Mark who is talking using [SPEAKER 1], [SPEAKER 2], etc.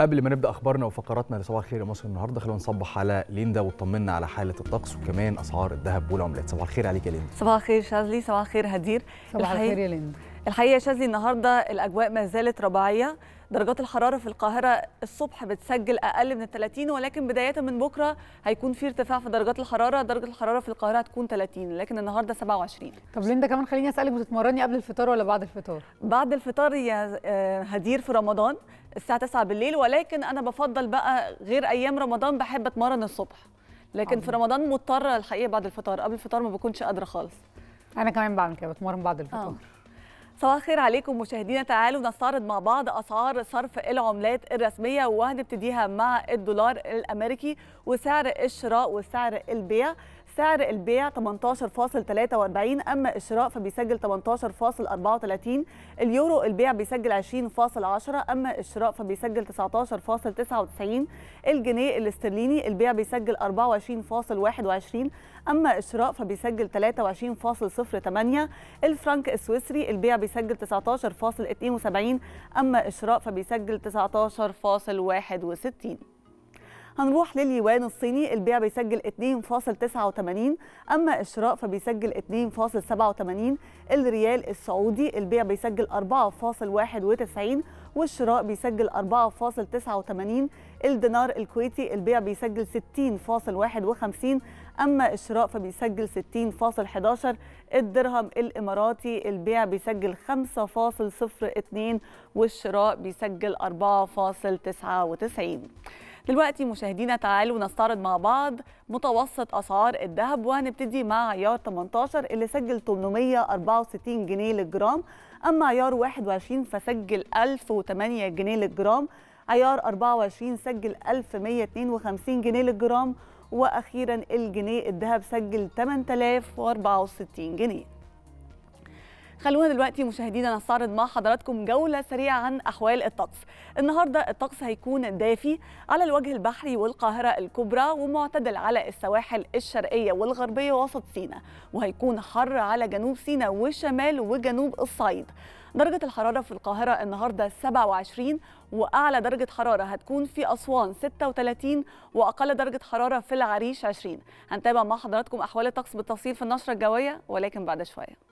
[SPEAKER 1] قبل ما نبدا اخبارنا وفقراتنا لصباح الخير يا مصر النهارده خلونا نصبح على ليندا وتطمنا على حاله الطقس وكمان اسعار الذهب والعملات صباح الخير عليك يا ليندا صباح الخير شاذلي صباح الخير هدير صباح الخير يا ليندا الحقيقه يا شاذلي النهارده الاجواء ما زالت رباعيه درجات الحرارة في القاهرة الصبح بتسجل أقل من 30 ولكن بداية من بكرة هيكون في ارتفاع في درجات الحرارة درجة الحرارة في القاهرة هتكون 30 لكن النهاردة 27 طب ليندا كمان خليني أسألك بتتمرني قبل الفطار ولا بعد الفطار؟ بعد الفطار يا آه، هدير في رمضان الساعة 9 بالليل ولكن أنا بفضل بقى غير أيام رمضان بحب أتمرن الصبح لكن عم. في رمضان مضطرة الحقيقة بعد الفطار قبل الفطار ما بكونش قادرة خالص أنا كمان بعمل كده بتمرن بعد الفطار آه. صباح الخير عليكم مشاهدينا تعالوا نستعرض مع بعض اسعار صرف العملات الرسميه وهنبتديها مع الدولار الامريكي وسعر الشراء وسعر البيع سعر البيع 18.43 اما الشراء فبيسجل 18.34 اليورو البيع بيسجل 20.10 اما الشراء فبيسجل 19.99 الجنيه الاسترليني البيع بيسجل 24.21 اما الشراء فبيسجل 23.08 الفرنك السويسري البيع بيسجل 19.72 اما الشراء فبيسجل 19.61 هنروح لليوان الصيني البيع بيسجل 2.89 أما الشراء فبيسجل 2.87 الريال السعودي البيع بيسجل 4.91 والشراء بيسجل 4.89 الدينار الكويتي البيع بيسجل 60.51 أما الشراء فبيسجل 60.11 الدرهم الإماراتي البيع بيسجل 5.02 والشراء بيسجل 4.99 دلوقتي مشاهدينا تعالوا نستعرض مع بعض متوسط اسعار الذهب وهنبتدي مع عيار 18 اللي سجل 864 جنيه للجرام اما عيار 21 فسجل 1008 جنيه للجرام عيار 24 سجل 1152 جنيه للجرام واخيرا الجنيه الذهب سجل 8064 جنيه خلونا دلوقتي مشاهدينا نستعرض مع حضراتكم جوله سريعه عن احوال الطقس النهارده الطقس هيكون دافي على الوجه البحري والقاهره الكبرى ومعتدل على السواحل الشرقيه والغربيه وسط سيناء وهيكون حر على جنوب سيناء والشمال وجنوب الصعيد درجة الحرارة في القاهرة النهاردة 27 وأعلى درجة حرارة هتكون في أسوان 36 وأقل درجة حرارة في العريش 20 هنتابع مع حضراتكم أحوال الطقس بالتفصيل في النشرة الجوية ولكن بعد شوية